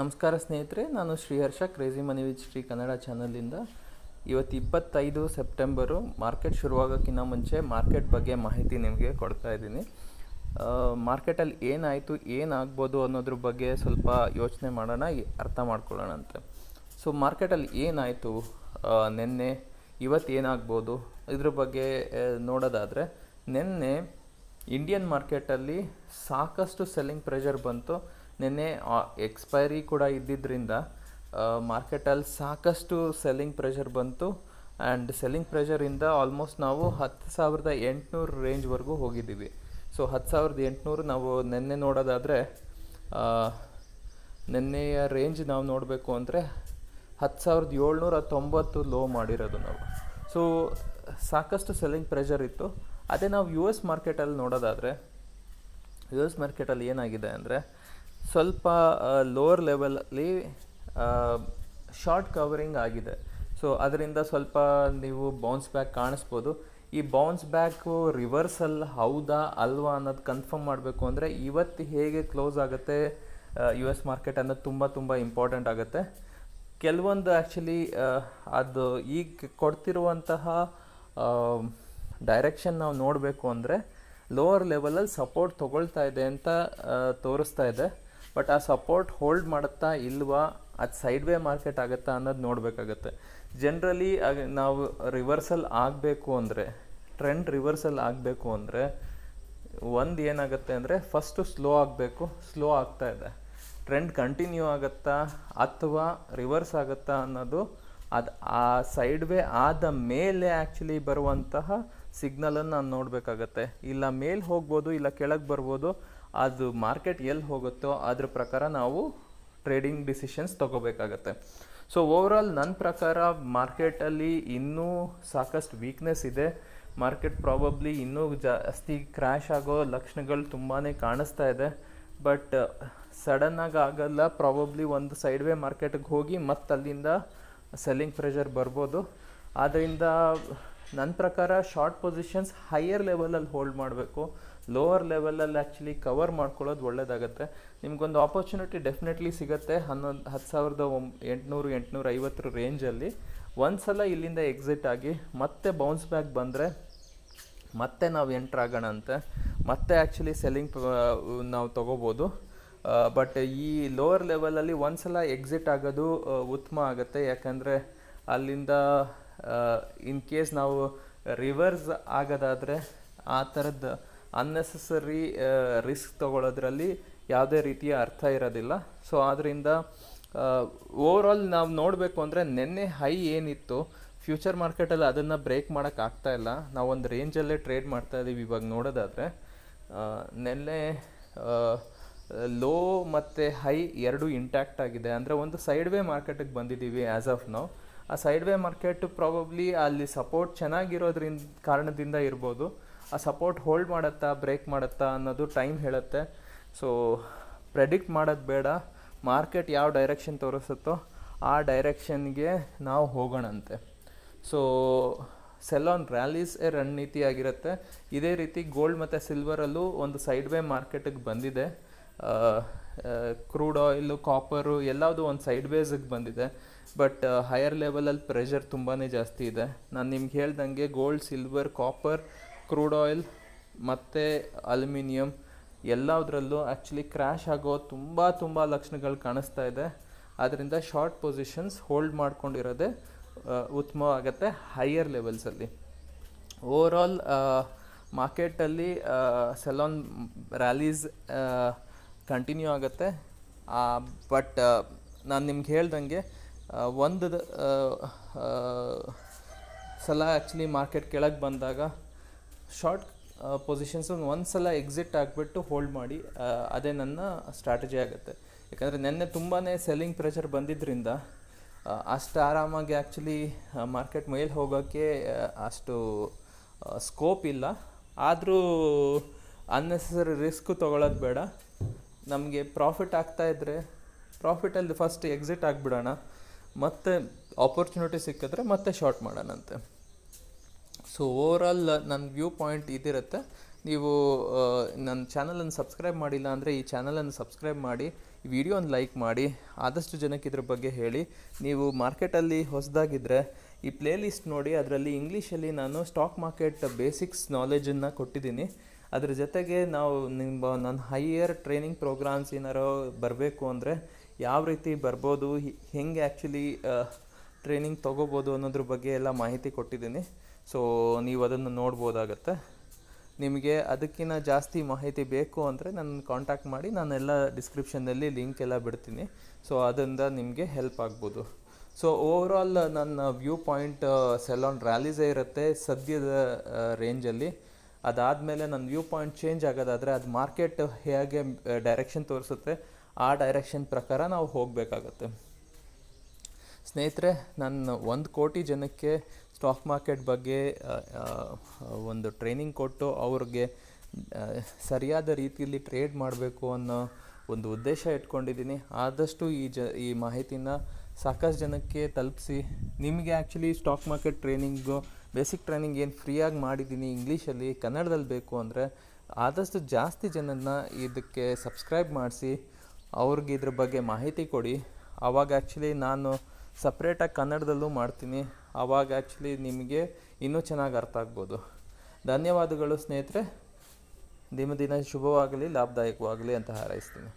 ನಮಸ್ಕಾರ ಸ್ನೇಹಿತರೆ ನಾನು Sriharsha crazy money with Shri Kannada ಚಾನಲಿಂದ ಇವತ್ತು ಇಪ್ಪತ್ತೈದು ಸೆಪ್ಟೆಂಬರು ಮಾರ್ಕೆಟ್ ಶುರುವಾಗೋಕ್ಕಿಂತ ಮುಂಚೆ ಮಾರ್ಕೆಟ್ ಬಗ್ಗೆ ಮಾಹಿತಿ ನಿಮಗೆ ಕೊಡ್ತಾ ಇದ್ದೀನಿ ಮಾರ್ಕೆಟಲ್ಲಿ ಏನಾಯಿತು ಏನಾಗ್ಬೋದು ಅನ್ನೋದ್ರ ಬಗ್ಗೆ ಸ್ವಲ್ಪ ಯೋಚನೆ ಮಾಡೋಣ ಅರ್ಥ ಅಂತ ಸೊ ಮಾರ್ಕೆಟಲ್ಲಿ ಏನಾಯಿತು ನಿನ್ನೆ ಇವತ್ತು ಏನಾಗ್ಬೋದು ಇದ್ರ ಬಗ್ಗೆ ನೋಡೋದಾದರೆ ನಿನ್ನೆ ಇಂಡಿಯನ್ ಮಾರ್ಕೆಟಲ್ಲಿ ಸಾಕಷ್ಟು ಸೆಲ್ಲಿಂಗ್ ಪ್ರೆಷರ್ ಬಂತು ನಿನ್ನೆ ಎಕ್ಸ್ಪೈರಿ ಕೂಡ ಇದ್ದಿದ್ದರಿಂದ ಮಾರ್ಕೆಟಲ್ಲಿ ಸಾಕಷ್ಟು ಸೆಲ್ಲಿಂಗ್ ಪ್ರೆಷರ್ ಬಂತು ಆ್ಯಂಡ್ ಸೆಲ್ಲಿಂಗ್ ಪ್ರೆಷರಿಂದ ಆಲ್ಮೋಸ್ಟ್ ನಾವು ಹತ್ತು ಸಾವಿರದ ಎಂಟುನೂರು ರೇಂಜ್ವರೆಗೂ ಹೋಗಿದ್ದೀವಿ ಸೊ ಹತ್ತು ಸಾವಿರದ ಎಂಟುನೂರು ನಾವು ನಿನ್ನೆ ನೋಡೋದಾದರೆ ನಿನ್ನೆಯ ರೇಂಜ್ ನಾವು ನೋಡಬೇಕು ಅಂದರೆ ಹತ್ತು ಸಾವಿರದ ಏಳ್ನೂರ ತೊಂಬತ್ತು ಲೋ ಮಾಡಿರೋದು ನಾವು ಸೊ ಸಾಕಷ್ಟು ಸೆಲ್ಲಿಂಗ್ ಪ್ರೆಷರ್ ಇತ್ತು ಅದೇ ನಾವು ಯು ಎಸ್ ಮಾರ್ಕೆಟಲ್ಲಿ ನೋಡೋದಾದರೆ ಯು ಎಸ್ ಮಾರ್ಕೆಟಲ್ಲಿ ಏನಾಗಿದೆ ಅಂದರೆ ಸ್ವಲ್ಪ ಲೋವರ್ ಲೆವೆಲಲ್ಲಿ ಶಾರ್ಟ್ ಕವರಿಂಗ್ ಆಗಿದೆ ಸೊ ಅದರಿಂದ ಸ್ವಲ್ಪ ನೀವು ಬೌನ್ಸ್ ಬ್ಯಾಕ್ ಕಾಣಿಸ್ಬೋದು ಈ ಬೌನ್ಸ್ ಬ್ಯಾಕು ರಿವರ್ಸಲ್ ಹೌದಾ ಅಲ್ವಾ ಅನ್ನೋದು ಕನ್ಫರ್ಮ್ ಮಾಡಬೇಕು ಅಂದರೆ ಇವತ್ತು ಹೇಗೆ ಕ್ಲೋಸ್ ಆಗುತ್ತೆ ಯು ಎಸ್ ಮಾರ್ಕೆಟ್ ಅನ್ನೋದು ತುಂಬ ತುಂಬ ಇಂಪಾರ್ಟೆಂಟ್ ಆಗುತ್ತೆ ಕೆಲವೊಂದು ಆ್ಯಕ್ಚುಲಿ ಅದು ಈಗ ಕೊಡ್ತಿರುವಂತಹ ಡೈರೆಕ್ಷನ್ ನಾವು ನೋಡಬೇಕು ಅಂದರೆ ಲೋವರ್ ಲೆವೆಲಲ್ಲಿ ಸಪೋರ್ಟ್ ತೊಗೊಳ್ತಾ ಇದೆ ಅಂತ ತೋರಿಸ್ತಾ ಇದೆ ಬಟ್ ಆ ಸಪೋರ್ಟ್ ಹೋಲ್ಡ್ ಮಾಡುತ್ತಾ ಇಲ್ವಾ ಅದು ಸೈಡ್ ವೇ ಮಾರ್ಕೆಟ್ ಆಗುತ್ತಾ ಅನ್ನೋದು ನೋಡಬೇಕಾಗತ್ತೆ ಜನ್ರಲಿ ನಾವು ರಿವರ್ಸಲ್ ಆಗಬೇಕು ಅಂದರೆ ಟ್ರೆಂಡ್ ರಿವರ್ಸಲ್ ಆಗಬೇಕು ಅಂದರೆ ಒಂದು ಏನಾಗುತ್ತೆ ಅಂದರೆ ಫಸ್ಟು ಸ್ಲೋ ಆಗಬೇಕು ಸ್ಲೋ ಆಗ್ತಾ ಇದೆ ಟ್ರೆಂಡ್ ಕಂಟಿನ್ಯೂ ಆಗುತ್ತಾ ಅಥವಾ ರಿವರ್ಸ್ ಆಗುತ್ತಾ ಅನ್ನೋದು ಅದು ಆ ಸೈಡ್ ವೇ ಆದ ಮೇಲೆ ಆ್ಯಕ್ಚುಲಿ ಬರುವಂತಹ ಸಿಗ್ನಲನ್ನು ನಾನು ನೋಡಬೇಕಾಗತ್ತೆ ಇಲ್ಲ ಮೇಲೆ ಹೋಗ್ಬೋದು ಇಲ್ಲ ಕೆಳಗೆ ಬರ್ಬೋದು ಅದು ಮಾರ್ಕೆಟ್ ಎಲ್ಲಿ ಹೋಗುತ್ತೋ ಅದ್ರ ಪ್ರಕಾರ ನಾವು ಟ್ರೇಡಿಂಗ್ ಡಿಸಿಷನ್ಸ್ ತೊಗೋಬೇಕಾಗತ್ತೆ ಸೊ ಓವರಾಲ್ ನನ್ನ ಪ್ರಕಾರ ಮಾರ್ಕೆಟಲ್ಲಿ ಇನ್ನೂ ಸಾಕಷ್ಟು ವೀಕ್ನೆಸ್ ಇದೆ ಮಾರ್ಕೆಟ್ ಪ್ರಾಬಬ್ಲಿ ಇನ್ನೂ ಜಾಸ್ತಿ ಕ್ರ್ಯಾಶ್ ಆಗೋ ಲಕ್ಷಣಗಳು ತುಂಬಾ ಕಾಣಿಸ್ತಾ ಇದೆ ಬಟ್ ಸಡನ್ನಾಗಿ ಆಗಲ್ಲ ಪ್ರಾಬಬ್ಲಿ ಒಂದು ಸೈಡ್ ವೇ ಮಾರ್ಕೆಟಿಗೆ ಹೋಗಿ ಮತ್ತೆ ಅಲ್ಲಿಂದ ಸೆಲ್ಲಿಂಗ್ ಪ್ರೆಷರ್ ಬರ್ಬೋದು ಆದ್ದರಿಂದ ನನ್ನ ಪ್ರಕಾರ ಶಾರ್ಟ್ ಪೊಸಿಷನ್ಸ್ ಹೈಯರ್ ಲೆವೆಲಲ್ಲಿ ಹೋಲ್ಡ್ ಮಾಡಬೇಕು ಲೋವರ್ ಲೆವೆಲಲ್ಲಿ ಆ್ಯಕ್ಚುಲಿ ಕವರ್ ಮಾಡ್ಕೊಳ್ಳೋದು ಒಳ್ಳೇದಾಗುತ್ತೆ ನಿಮಗೊಂದು ಆಪರ್ಚುನಿಟಿ ಡೆಫಿನೆಟ್ಲಿ ಸಿಗುತ್ತೆ ಹನ್ನೊಂದು ಹತ್ತು ಸಾವಿರದ ಒಂ ಎಂಟುನೂರು ಎಂಟುನೂರ ಐವತ್ತರ ರೇಂಜಲ್ಲಿ ಒಂದು ಸಲ ಇಲ್ಲಿಂದ ಎಕ್ಸಿಟ್ ಆಗಿ ಮತ್ತೆ ಬೌನ್ಸ್ ಬ್ಯಾಕ್ ಬಂದರೆ ಮತ್ತೆ ನಾವು ಆಗೋಣ ಅಂತೆ ಮತ್ತೆ ಆ್ಯಕ್ಚುಲಿ ಸೆಲ್ಲಿಂಗ್ ನಾವು ತೊಗೋಬೋದು ಬಟ್ ಈ ಲೋವರ್ ಲೆವೆಲಲ್ಲಿ ಒಂದು ಸಲ ಎಕ್ಸಿಟ್ ಆಗೋದು ಉತ್ತಮ ಆಗುತ್ತೆ ಯಾಕಂದರೆ ಅಲ್ಲಿಂದ ಇನ್ ಕೇಸ್ ನಾವು ರಿವರ್ಸ್ ಆಗೋದಾದರೆ ಆ ಥರದ್ದು ಅನ್ನೆಸೆಸರಿ ರಿಸ್ಕ್ uh, ತೊಗೊಳೋದ್ರಲ್ಲಿ ಯಾವುದೇ ರೀತಿಯ ಅರ್ಥ ಇರೋದಿಲ್ಲ ಸೊ ಆದ್ದರಿಂದ ಆಲ್ uh, ನಾವು ನೋಡಬೇಕು ಅಂದರೆ ನಿನ್ನೆ ಹೈ ಏನಿತ್ತು ಫ್ಯೂಚರ್ ಮಾರ್ಕೆಟಲ್ಲಿ ಅದನ್ನು ಬ್ರೇಕ್ ಮಾಡೋಕ್ಕಾಗ್ತಾ ಇಲ್ಲ ನಾವೊಂದು ರೇಂಜಲ್ಲೇ ಟ್ರೇಡ್ ಮಾಡ್ತಾ ಇದ್ದೀವಿ ಇವಾಗ ನೋಡೋದಾದರೆ uh, ನೆನ್ನೆ ಲೋ ಮತ್ತು ಹೈ ಎರಡು ಇಂಟ್ಯಾಕ್ಟ್ ಆಗಿದೆ ಅಂದರೆ ಒಂದು ಸೈಡ್ ವೇ ಮಾರ್ಕೆಟಿಗೆ ಬಂದಿದ್ದೀವಿ ಆ್ಯಸ್ ಆಫ್ ನಾವು ಆ ಸೈಡ್ ವೇ ಮಾರ್ಕೆಟ್ ಪ್ರಾಬಬ್ಲಿ ಅಲ್ಲಿ ಸಪೋರ್ಟ್ ಚೆನ್ನಾಗಿರೋದ್ರಿಂದ ಕಾರಣದಿಂದ ಇರ್ಬೋದು ಆ ಸಪೋರ್ಟ್ ಹೋಲ್ಡ್ ಮಾಡುತ್ತಾ ಬ್ರೇಕ್ ಮಾಡುತ್ತಾ ಅನ್ನೋದು ಟೈಮ್ ಹೇಳುತ್ತೆ ಸೊ ಪ್ರೆಡಿಕ್ಟ್ ಮಾಡೋದು ಬೇಡ ಮಾರ್ಕೆಟ್ ಯಾವ ಡೈರೆಕ್ಷನ್ ತೋರಿಸುತ್ತೋ ಆ ಡೈರೆಕ್ಷನ್ಗೆ ನಾವು ಹೋಗೋಣಂತೆ so sell on rallies a run ಇದೇ ರೀತಿ ಗೋಲ್ಡ್ ಮತ್ತು ಸಿಲ್ವರಲ್ಲೂ ಒಂದು ಸೈಡ್ ವೇ ಮಾರ್ಕೆಟಿಗೆ ಬಂದಿದೆ ಕ್ರೂಡ್ ಆಯಿಲು ಕಾಪರು ಎಲ್ಲದು ಒಂದು ಸೈಡ್ ವೇಸಿಗೆ ಬಂದಿದೆ ಬಟ್ ಹೈಯರ್ ಲೆವೆಲಲ್ಲಿ ಪ್ರೆಷರ್ ತುಂಬಾ ಜಾಸ್ತಿ ಇದೆ ನಾನು ನಿಮ್ಗೆ ಹೇಳ್ದಂಗೆ gold silver copper crude oil ಮತ್ತು ಅಲ್ಯೂಮಿನಿಯಂ ಎಲ್ಲದರಲ್ಲೂ ಆ್ಯಕ್ಚುಲಿ ಕ್ರ್ಯಾಶ್ ಆಗೋ ತುಂಬ ತುಂಬ ಲಕ್ಷಣಗಳು ಕಾಣಿಸ್ತಾ ಇದೆ ಆದ್ದರಿಂದ ಶಾರ್ಟ್ ಪೊಸಿಷನ್ಸ್ ಹೋಲ್ಡ್ ಮಾಡ್ಕೊಂಡಿರೋದೇ ಉತ್ತಮವಾಗತ್ತೆ ಹೈಯರ್ ಲೆವೆಲ್ಸಲ್ಲಿ ಓವರ್ ಆಲ್ ಮಾರ್ಕೆಟಲ್ಲಿ ಸೆಲಾನ್ ರ್ಯಾಲೀಸ್ ಕಂಟಿನ್ಯೂ ಆಗುತ್ತೆ ಬಟ್ ನಾನು ನಿಮ್ಗೆ ಹೇಳ್ದಂಗೆ ಒಂದು ಸಲ ಆ್ಯಕ್ಚುಲಿ ಮಾರ್ಕೆಟ್ ಕೆಳಗೆ ಬಂದಾಗ ಶಾರ್ಟ್ ಪೊಸಿಷನ್ಸನ್ನು ಒಂದ್ಸಲ ಎಕ್ಸಿಟ್ ಆಗಿಬಿಟ್ಟು ಹೋಲ್ಡ್ ಮಾಡಿ ಅದೇ ನನ್ನ ಸ್ಟ್ರಾಟಜಿ ಆಗುತ್ತೆ ಯಾಕಂದರೆ ನಿನ್ನೆ ತುಂಬಾ ಸೆಲ್ಲಿಂಗ್ ಪ್ರೆಷರ್ ಬಂದಿದ್ದರಿಂದ ಅಷ್ಟು ಆರಾಮಾಗಿ ಆ್ಯಕ್ಚುಲಿ ಮಾರ್ಕೆಟ್ ಮೇಲೆ ಹೋಗೋಕ್ಕೆ ಅಷ್ಟು ಸ್ಕೋಪ್ ಇಲ್ಲ ಆದರೂ ಅನ್ನೆಸರಿ ರಿಸ್ಕು ತೊಗೊಳೋದು ಬೇಡ ನಮಗೆ ಪ್ರಾಫಿಟ್ ಆಗ್ತಾ ಇದ್ದರೆ ಪ್ರಾಫಿಟಲ್ಲಿ ಫಸ್ಟ್ ಎಕ್ಸಿಟ್ ಆಗಿಬಿಡೋಣ ಮತ್ತು ಆಪರ್ಚುನಿಟಿ ಸಿಕ್ಕಿದ್ರೆ ಮತ್ತೆ ಶಾರ್ಟ್ ಮಾಡೋಣಂತೆ ಸೊ ಓವರಾಲ್ ನನ್ನ ವ್ಯೂ ಪಾಯಿಂಟ್ ಇದಿರುತ್ತೆ ನೀವು ನನ್ನ ಚಾನಲನ್ನು ಸಬ್ಸ್ಕ್ರೈಬ್ ಮಾಡಿಲ್ಲ ಅಂದರೆ ಈ ಚಾನಲನ್ನು ಸಬ್ಸ್ಕ್ರೈಬ್ ಮಾಡಿ ಈ ವಿಡಿಯೋನ ಲೈಕ್ ಮಾಡಿ ಆದಷ್ಟು ಜನಕ್ಕೆ ಇದ್ರ ಬಗ್ಗೆ ಹೇಳಿ ನೀವು ಮಾರ್ಕೆಟಲ್ಲಿ ಹೊಸದಾಗಿದ್ದರೆ ಈ ಪ್ಲೇಲಿಸ್ಟ್ ನೋಡಿ ಅದರಲ್ಲಿ ಇಂಗ್ಲೀಷಲ್ಲಿ ನಾನು ಸ್ಟಾಕ್ ಮಾರ್ಕೆಟ್ ಬೇಸಿಕ್ಸ್ ನಾಲೆಜನ್ನು ಕೊಟ್ಟಿದ್ದೀನಿ ಅದ್ರ ಜೊತೆಗೆ ನಾವು ನಿಮ್ಮ ನನ್ನ ಹೈಯರ್ ಟ್ರೈನಿಂಗ್ ಪ್ರೋಗ್ರಾಮ್ಸ್ ಏನಾರೋ ಬರಬೇಕು ಅಂದರೆ ಯಾವ ರೀತಿ ಬರ್ಬೋದು ಹೆಂಗೆ ಆ್ಯಕ್ಚುಲಿ ಟ್ರೈನಿಂಗ್ ತೊಗೋಬೋದು ಅನ್ನೋದ್ರ ಬಗ್ಗೆ ಎಲ್ಲ ಮಾಹಿತಿ ಕೊಟ್ಟಿದ್ದೀನಿ ಸೊ ನೀವು ಅದನ್ನು ನೋಡ್ಬೋದಾಗತ್ತೆ ನಿಮಗೆ ಅದಕ್ಕಿಂತ ಜಾಸ್ತಿ ಮಾಹಿತಿ ಬೇಕು ಅಂದರೆ ನನ್ನ ಕಾಂಟ್ಯಾಕ್ಟ್ ಮಾಡಿ ನಾನೆಲ್ಲ ಡಿಸ್ಕ್ರಿಪ್ಷನ್ನಲ್ಲಿ ಲಿಂಕ್ ಎಲ್ಲ ಬಿಡ್ತೀನಿ ಸೊ ಅದರಿಂದ ನಿಮಗೆ ಹೆಲ್ಪ್ ಆಗ್ಬೋದು ಸೊ ಓವರಾಲ್ ನನ್ನ ವ್ಯೂ ಪಾಯಿಂಟ್ ಸೆಲಾನ್ ರ್ಯಾಲೀಸೇ ಇರುತ್ತೆ ಸದ್ಯದ ರೇಂಜಲ್ಲಿ uh, ಅದಾದಮೇಲೆ ನನ್ನ ವ್ಯೂ ಪಾಯಿಂಟ್ ಚೇಂಜ್ ಆಗೋದಾದರೆ ಅದು ಮಾರ್ಕೆಟ್ ಹೇಗೆ ಡೈರೆಕ್ಷನ್ uh, ತೋರಿಸುತ್ತೆ ಆ ಡೈರೆಕ್ಷನ್ ಪ್ರಕಾರ ನಾವು ಹೋಗಬೇಕಾಗತ್ತೆ ಸ್ನೇಹಿತರೆ ನನ್ನ ಒಂದು ಕೋಟಿ ಜನಕ್ಕೆ ಸ್ಟಾಕ್ ಮಾರ್ಕೆಟ್ ಬಗ್ಗೆ ಒಂದು ಟ್ರೈನಿಂಗ್ ಕೊಟ್ಟು ಅವ್ರಿಗೆ ಸರಿಯಾದ ರೀತಿಯಲ್ಲಿ ಟ್ರೇಡ್ ಮಾಡಬೇಕು ಅನ್ನೋ ಒಂದು ಉದ್ದೇಶ ಇಟ್ಕೊಂಡಿದ್ದೀನಿ ಆದಷ್ಟು ಈ ಜ ಈ ಮಾಹಿತಿನ ಸಾಕಷ್ಟು ಜನಕ್ಕೆ ತಲುಪಿಸಿ ನಿಮಗೆ actually stock market training basic training ಏನು ಫ್ರೀಯಾಗಿ ಮಾಡಿದ್ದೀನಿ ಇಂಗ್ಲೀಷಲ್ಲಿ ಕನ್ನಡದಲ್ಲಿ ಬೇಕು ಅಂದರೆ ಆದಷ್ಟು ಜಾಸ್ತಿ ಜನನ ಇದಕ್ಕೆ ಸಬ್ಸ್ಕ್ರೈಬ್ ಮಾಡಿಸಿ ಅವ್ರಿಗೆ ಇದ್ರ ಬಗ್ಗೆ ಮಾಹಿತಿ ಕೊಡಿ ಆವಾಗ ಆ್ಯಕ್ಚುಲಿ ನಾನು ಸಪ್ರೇಟಾಗಿ ಕನ್ನಡದಲ್ಲೂ ಮಾಡ್ತೀನಿ ಆವಾಗ ಆ್ಯಕ್ಚುಲಿ ನಿಮಗೆ ಇನ್ನೂ ಚೆನ್ನಾಗಿ ಅರ್ಥ ಆಗ್ಬೋದು ಧನ್ಯವಾದಗಳು ಸ್ನೇಹಿತರೆ ದಿನ ದಿನ ಶುಭವಾಗಲಿ ಲಾಭದಾಯಕವಾಗಲಿ ಅಂತ ಹಾರೈಸ್ತೀನಿ